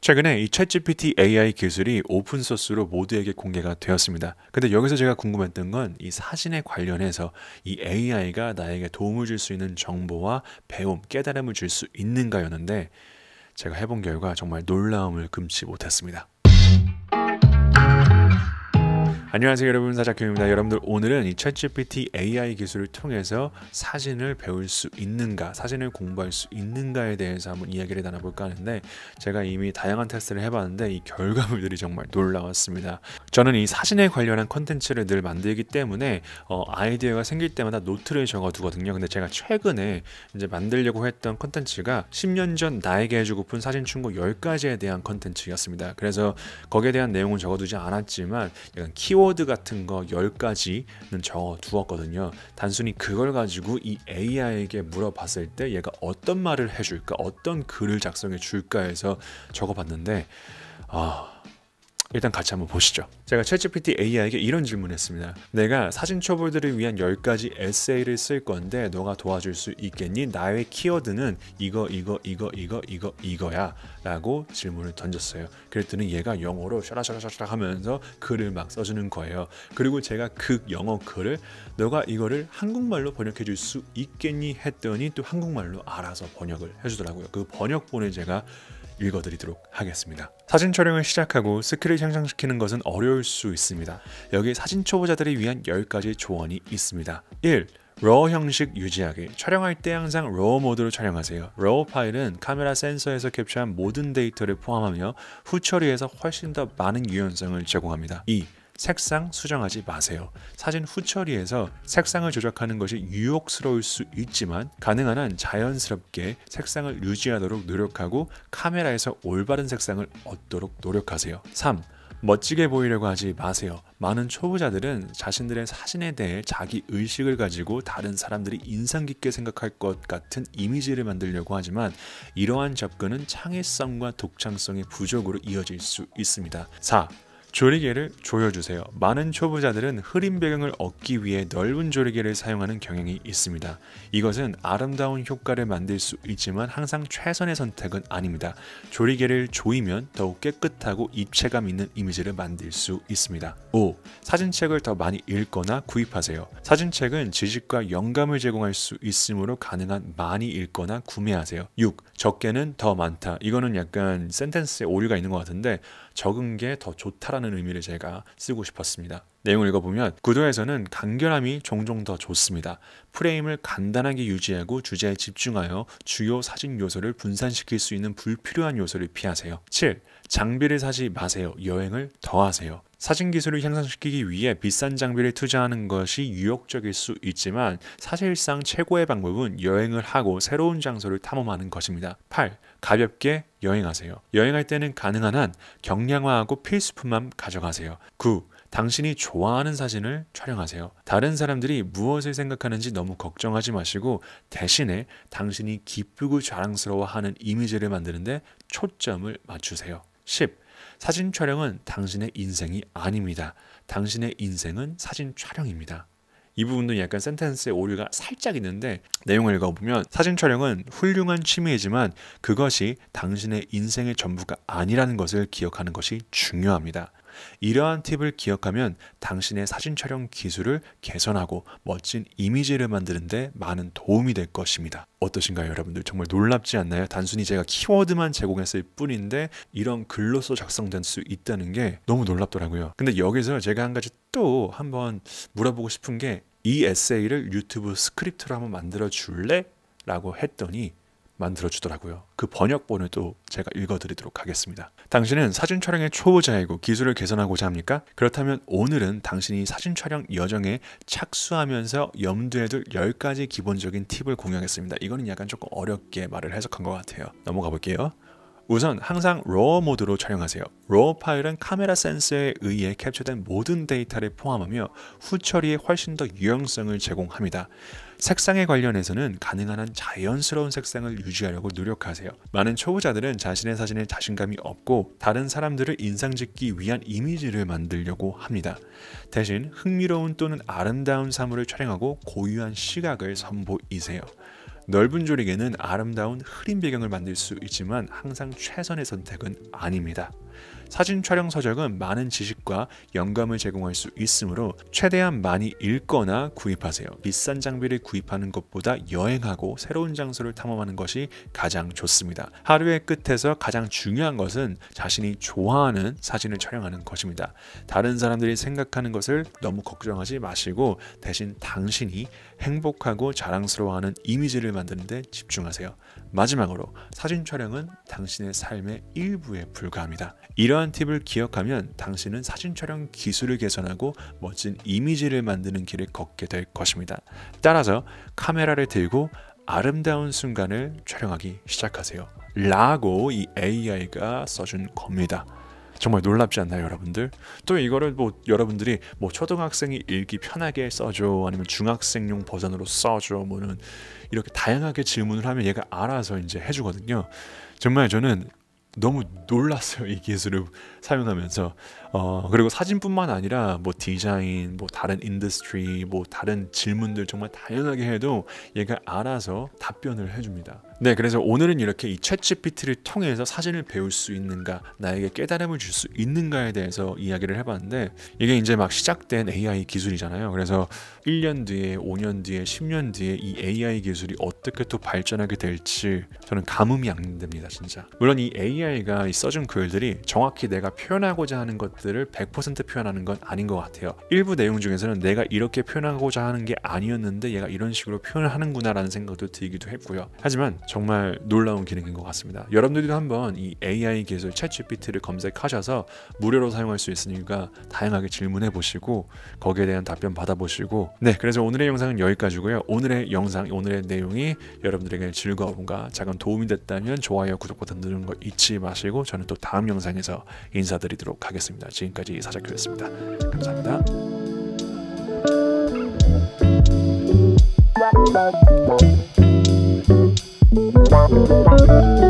최근에 이 챗GPT AI 기술이 오픈소스로 모두에게 공개가 되었습니다. 근데 여기서 제가 궁금했던 건 이 사진에 관련해서 이 AI가 나에게 도움을 줄 수 있는 정보와 배움, 깨달음을 줄 수 있는가였는데 제가 해본 결과 정말 놀라움을 금치 못했습니다. 안녕하세요 여러분 사자큐입니다 여러분들 오늘은 이 챗GPT AI 기술을 통해서 사진을 배울 수 있는가 사진을 공부할 수 있는가에 대해서 한번 이야기를 나눠볼까 하는데 제가 이미 다양한 테스트를 해봤는데 이 결과물들이 정말 놀라웠습니다 저는 이 사진에 관련한 컨텐츠를 늘 만들기 때문에 어, 아이디어가 생길 때마다 노트를 적어두거든요 근데 제가 최근에 이제 만들려고 했던 컨텐츠가 10년 전 나에게 해주고픈 사진 충고 10가지에 대한 컨텐츠였습니다 그래서 거기에 대한 내용은 적어두지 않았지만 약간 키워 키워드 같은 거 10가지는 적어 두었거든요. 단순히 그걸 가지고 이 AI에게 물어봤을 때 얘가 어떤 말을 해줄까, 어떤 글을 작성해 줄까 해서 적어 봤는데, 아, 일단 같이 한번 보시죠. 제가 챗GPT AI에게 이런 질문을 했습니다. 내가 사진 초보들을 위한 10가지 에세이를 쓸 건데 너가 도와줄 수 있겠니? 나의 키워드는 이거 이거 이거 이거 이거 이거야 라고 질문을 던졌어요. 그랬더니 얘가 영어로 샤라샤라샤라 하면서 글을 막 써주는 거예요. 그리고 제가 그 영어 글을 너가 이거를 한국말로 번역해 줄 수 있겠니? 했더니 또 한국말로 알아서 번역을 해주더라고요. 그 번역본을 제가 읽어드리도록 하겠습니다. 사진 촬영을 시작하고 스킬을 향상시키는 것은 어려울 수 있습니다. 여기 사진 초보자들이 위한 10가지 조언이 있습니다. 1. r a 형식 유지하기. 촬영할 때 항상 r a 모드로 촬영하세요. r a 파일은 카메라 센서에서 캡처한 모든 데이터를 포함하며 후처리에서 훨씬 더 많은 유연성을 제공합니다. 2. 색상 수정하지 마세요. 사진 후처리에서 색상을 조작하는 것이 유혹스러울 수 있지만 가능한 한 자연스럽게 색상을 유지하도록 노력하고 카메라에서 올바른 색상을 얻도록 노력하세요. 3. 멋지게 보이려고 하지 마세요. 많은 초보자들은 자신들의 사진에 대해 자기 의식을 가지고 다른 사람들이 인상 깊게 생각할 것 같은 이미지를 만들려고 하지만 이러한 접근은 창의성과 독창성의 부족으로 이어질 수 있습니다. 4. 조리개를 조여주세요. 많은 초보자들은 흐린 배경을 얻기 위해 넓은 조리개를 사용하는 경향이 있습니다. 이것은 아름다운 효과를 만들 수 있지만 항상 최선의 선택은 아닙니다. 조리개를 조이면 더욱 깨끗하고 입체감 있는 이미지를 만들 수 있습니다. 5. 사진책을 더 많이 읽거나 구입하세요. 사진책은 지식과 영감을 제공할 수 있으므로 가능한 많이 읽거나 구매하세요. 6. 적게는 더 많다. 이거는 약간 센텐스에 오류가 있는 것 같은데 적은 게 더 좋다라는 하다라는 의미를 제가 쓰고 싶었습니다. 내용을 읽어보면 구도에서는 간결함이 종종 더 좋습니다. 프레임을 간단하게 유지하고 주제에 집중하여 주요 사진 요소를 분산시킬 수 있는 불필요한 요소를 피하세요. 7. 장비를 사지 마세요. 여행을 더 하세요. 사진 기술을 향상시키기 위해 비싼 장비를 투자하는 것이 유혹적일 수 있지만 사실상 최고의 방법은 여행을 하고 새로운 장소를 탐험하는 것입니다. 8. 가볍게 여행하세요. 여행할 때는 가능한 한 경량화하고 필수품만 가져가세요. 9. 당신이 좋아하는 사진을 촬영하세요. 다른 사람들이 무엇을 생각하는지 너무 걱정하지 마시고 대신에 당신이 기쁘고 자랑스러워하는 이미지를 만드는데 초점을 맞추세요. 10. 사진 촬영은 당신의 인생이 아닙니다. 당신의 인생은 사진 촬영입니다. 이 부분도 약간 센텐스의 오류가 살짝 있는데 내용을 읽어보면 사진 촬영은 훌륭한 취미이지만 그것이 당신의 인생의 전부가 아니라는 것을 기억하는 것이 중요합니다. 이러한 팁을 기억하면 당신의 사진 촬영 기술을 개선하고 멋진 이미지를 만드는데 많은 도움이 될 것입니다. 어떠신가요, 여러분들? 정말 놀랍지 않나요? 단순히 제가 키워드만 제공했을 뿐인데 이런 글로서 작성될 수 있다는 게 너무 놀랍더라고요. 근데 여기서 제가 한 가지 또 한번 물어보고 싶은 게 이 에세이를 유튜브 스크립트로 한번 만들어 줄래? 라고 했더니 만들어 주더라고요. 그 번역본을도 제가 읽어 드리도록 하겠습니다. 당신은 사진 촬영의 초보자이고 기술을 개선하고자 합니까? 그렇다면 오늘은 당신이 사진 촬영 여정에 착수하면서 염두에 둘 10가지 기본적인 팁을 공유하겠습니다. 이거는 약간 조금 어렵게 말을 해석한 것 같아요. 넘어가 볼게요. 우선 항상 RAW 모드로 촬영하세요. RAW 파일은 카메라 센서에 의해 캡처된 모든 데이터를 포함하며 후처리에 훨씬 더 유용성을 제공합니다. 색상에 관련해서는 가능한 한 자연스러운 색상을 유지하려고 노력하세요. 많은 초보자들은 자신의 사진에 자신감이 없고 다른 사람들을 인상 짓기 위한 이미지를 만들려고 합니다. 대신 흥미로운 또는 아름다운 사물을 촬영하고 고유한 시각을 선보이세요. 넓은 조리개는 아름다운 흐린 배경을 만들 수 있지만 항상 최선의 선택은 아닙니다. 사진 촬영 서적은 많은 지식과 영감을 제공할 수 있으므로 최대한 많이 읽거나 구입하세요. 비싼 장비를 구입하는 것보다 여행하고 새로운 장소를 탐험하는 것이 가장 좋습니다. 하루의 끝에서 가장 중요한 것은 자신이 좋아하는 사진을 촬영하는 것입니다. 다른 사람들이 생각하는 것을 너무 걱정하지 마시고 대신 당신이 행복하고 자랑스러워하는 이미지를 만드는데 집중하세요. 마지막으로 사진 촬영은 당신의 삶의 일부에 불과합니다. 이러한 이러한 팁을 기억하면 당신은 사진 촬영 기술을 개선하고 멋진 이미지를 만드는 길을 걷게 될 것입니다. 따라서 카메라를 들고 아름다운 순간을 촬영하기 시작하세요. 라고 이 AI가 써준 겁니다. 정말 놀랍지 않나요, 여러분들? 또 이거를 뭐 여러분들이 뭐 초등학생이 읽기 편하게 써줘, 아니면 중학생용 버전으로 써줘, 뭐는 이렇게 다양하게 질문을 하면 얘가 알아서 이제 해주거든요. 정말 저는 너무 놀랐어요 이 기술을 사용하면서 어 그리고 사진뿐만 아니라 뭐 디자인 뭐 다른 인더스트리 뭐 다른 질문들 정말 다양하게 해도 얘가 알아서 답변을 해줍니다 네, 그래서 오늘은 이렇게 이채 g p 트를 통해서 사진을 배울 수 있는가, 나에게 깨달음을 줄 수 있는가에 대해서 이야기를 해봤는데 이게 이제 막 시작된 AI 기술이잖아요. 그래서 1년 뒤에, 5년 뒤에, 10년 뒤에 이 AI 기술이 어떻게 또 발전하게 될지 저는 가뭄이 안 됩니다, 진짜. 물론 이 AI가 써준 글들이 정확히 내가 표현하고자 하는 것들을 100% 표현하는 건 아닌 것 같아요. 일부 내용 중에서는 내가 이렇게 표현하고자 하는 게 아니었는데 얘가 이런 식으로 표현하는구나라는 생각도 들기도 했고요. 하지만 정말 놀라운 기능인 것 같습니다. 여러분들도 한번 이 AI 기술 챗GPT를 검색하셔서 무료로 사용할 수 있으니까 다양하게 질문해 보시고 거기에 대한 답변 받아보시고 네 그래서 오늘의 영상은 여기까지고요. 오늘의 영상 오늘의 내용이 여러분들에게 즐거움과 작은 도움이 됐다면 좋아요 구독 버튼 누르는 거 잊지 마시고 저는 또 다음 영상에서 인사드리도록 하겠습니다. 지금까지 사자큐였습니다. 감사합니다. Música